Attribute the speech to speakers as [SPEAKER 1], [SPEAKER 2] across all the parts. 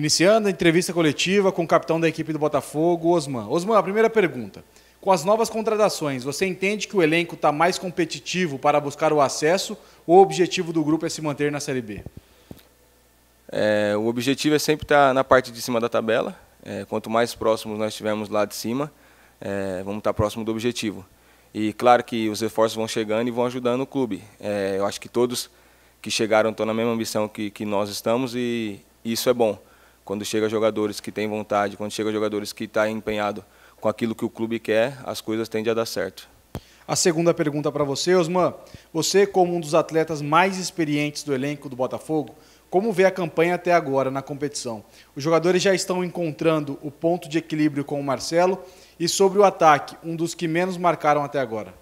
[SPEAKER 1] Iniciando a entrevista coletiva com o capitão da equipe do Botafogo, Osman. Osman, a primeira pergunta. Com as novas contratações, você entende que o elenco está mais competitivo para buscar o acesso ou o objetivo do grupo é se manter na Série B?
[SPEAKER 2] É, o objetivo é sempre estar tá na parte de cima da tabela. É, quanto mais próximos nós estivermos lá de cima, é, vamos estar tá próximo do objetivo. E claro que os reforços vão chegando e vão ajudando o clube. É, eu acho que todos que chegaram estão na mesma ambição que, que nós estamos e isso é bom. Quando chega jogadores que têm vontade, quando chega jogadores que estão tá empenhado com aquilo que o clube quer, as coisas tendem a dar certo.
[SPEAKER 1] A segunda pergunta para você, Osman. Você, como um dos atletas mais experientes do elenco do Botafogo, como vê a campanha até agora na competição? Os jogadores já estão encontrando o ponto de equilíbrio com o Marcelo e sobre o ataque, um dos que menos marcaram até agora.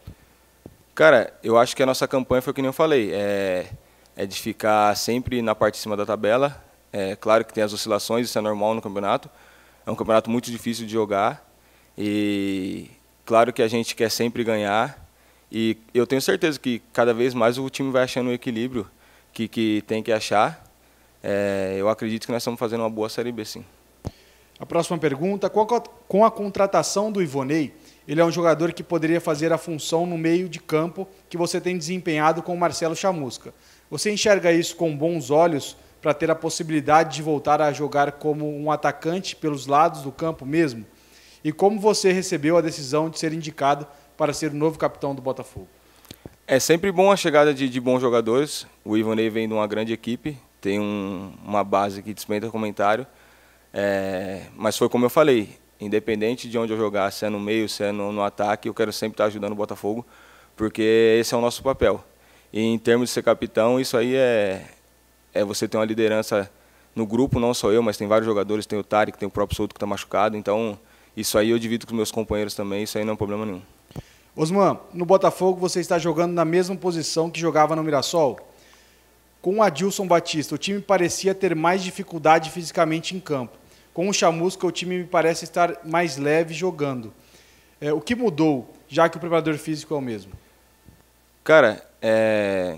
[SPEAKER 2] Cara, eu acho que a nossa campanha foi o que nem eu falei, é, é de ficar sempre na parte de cima da tabela, é claro que tem as oscilações, isso é normal no campeonato. É um campeonato muito difícil de jogar e claro que a gente quer sempre ganhar. E eu tenho certeza que cada vez mais o time vai achando o equilíbrio que, que tem que achar. É, eu acredito que nós estamos fazendo uma boa Série B, sim.
[SPEAKER 1] A próxima pergunta: com a, contratação do Ivonei, ele é um jogador que poderia fazer a função no meio de campo que você tem desempenhado com o Marcelo Chamusca. Você enxerga isso com bons olhos para ter a possibilidade de voltar a jogar como um atacante pelos lados do campo mesmo? E como você recebeu a decisão de ser indicado para ser o novo capitão do Botafogo?
[SPEAKER 2] É sempre bom a chegada de, de bons jogadores. O Ivanei vem de uma grande equipe, tem um, uma base que despenta comentário. É, mas foi como eu falei, independente de onde eu jogar, se é no meio, se é no, no, ataque, eu quero sempre estar ajudando o Botafogo, porque esse é o nosso papel. E em termos de ser capitão, isso aí é, é você ter uma liderança no grupo, não só eu, mas tem vários jogadores, tem o Tarek, tem o próprio Souto que está machucado, então isso aí eu divido com meus companheiros também, isso aí não é problema nenhum.
[SPEAKER 1] Osman, no Botafogo você está jogando na mesma posição que jogava no Mirassol? Com o Adilson Batista, o time parecia ter mais dificuldade fisicamente em campo. Com o Chamusca, o time me parece estar mais leve jogando. É, o que mudou, já que o preparador físico é o mesmo?
[SPEAKER 2] Cara, é,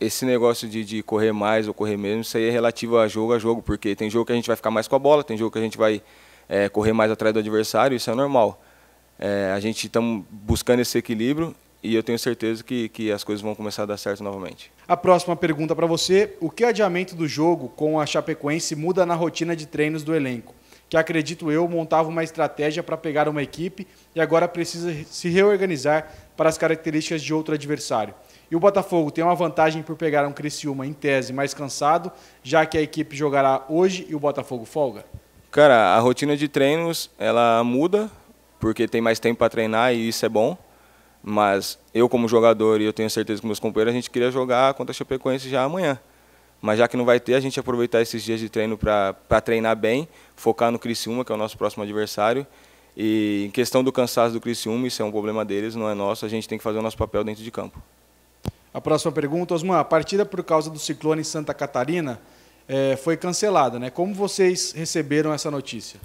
[SPEAKER 2] esse negócio de, de correr mais ou correr menos, isso aí é relativo a jogo a jogo, porque tem jogo que a gente vai ficar mais com a bola, tem jogo que a gente vai é, correr mais atrás do adversário, isso é normal. É, a gente está buscando esse equilíbrio e eu tenho certeza que, que as coisas vão começar a dar certo novamente.
[SPEAKER 1] A próxima pergunta para você: o que o adiamento do jogo com a Chapecoense muda na rotina de treinos do elenco? Que acredito eu montava uma estratégia para pegar uma equipe e agora precisa se reorganizar para as características de outro adversário. E o Botafogo tem uma vantagem por pegar um Criciúma em tese mais cansado, já que a equipe jogará hoje e o Botafogo folga?
[SPEAKER 2] Cara, a rotina de treinos ela muda, porque tem mais tempo para treinar e isso é bom. Mas eu, como jogador, e eu tenho certeza que meus companheiros, a gente queria jogar contra a Chapecoense já amanhã. Mas já que não vai ter, a gente aproveitar esses dias de treino para treinar bem, focar no Criciúma, que é o nosso próximo adversário. E em questão do cansaço do Criciúma, isso é um problema deles, não é nosso. A gente tem que fazer o nosso papel dentro de campo.
[SPEAKER 1] A próxima pergunta, Osman, a partida por causa do ciclone em Santa Catarina é, foi cancelada, né? Como vocês receberam essa notícia?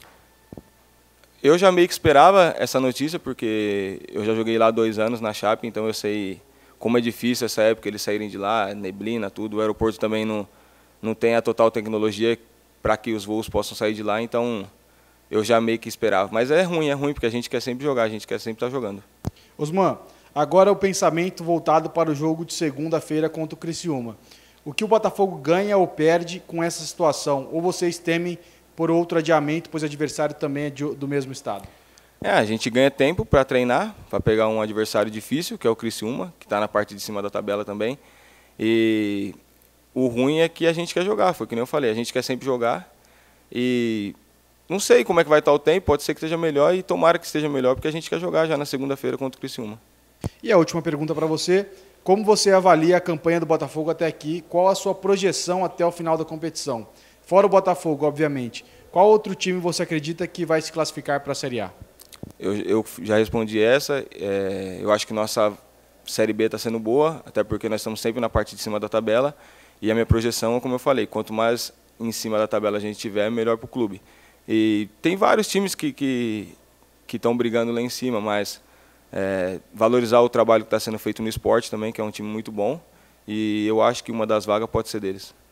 [SPEAKER 2] Eu já meio que esperava essa notícia, porque eu já joguei lá dois anos na Chape, então eu sei como é difícil essa época eles saírem de lá, neblina, tudo. O aeroporto também não, não tem a total tecnologia para que os voos possam sair de lá, então eu já meio que esperava. Mas é ruim, é ruim, porque a gente quer sempre jogar, a gente quer sempre estar tá jogando.
[SPEAKER 1] Osman, Agora é o pensamento voltado para o jogo de segunda-feira contra o Criciúma. O que o Botafogo ganha ou perde com essa situação? Ou vocês temem por outro adiamento, pois o adversário também é de, do mesmo estado?
[SPEAKER 2] É, a gente ganha tempo para treinar, para pegar um adversário difícil, que é o Criciúma, que está na parte de cima da tabela também. E o ruim é que a gente quer jogar, foi que nem eu falei, a gente quer sempre jogar. E não sei como é que vai estar o tempo, pode ser que esteja melhor e tomara que esteja melhor, porque a gente quer jogar já na segunda-feira contra o Criciúma.
[SPEAKER 1] E a última pergunta para você: como você avalia a campanha do Botafogo até aqui? Qual a sua projeção até o final da competição? Fora o Botafogo, obviamente. Qual outro time você acredita que vai se classificar para a Série A?
[SPEAKER 2] Eu, eu já respondi essa. É, eu acho que nossa Série B está sendo boa, até porque nós estamos sempre na parte de cima da tabela. E a minha projeção, como eu falei, quanto mais em cima da tabela a gente tiver, melhor para o clube. E tem vários times que estão que, que brigando lá em cima, mas é, valorizar o trabalho que está sendo feito no esporte também, que é um time muito bom. E eu acho que uma das vagas pode ser deles.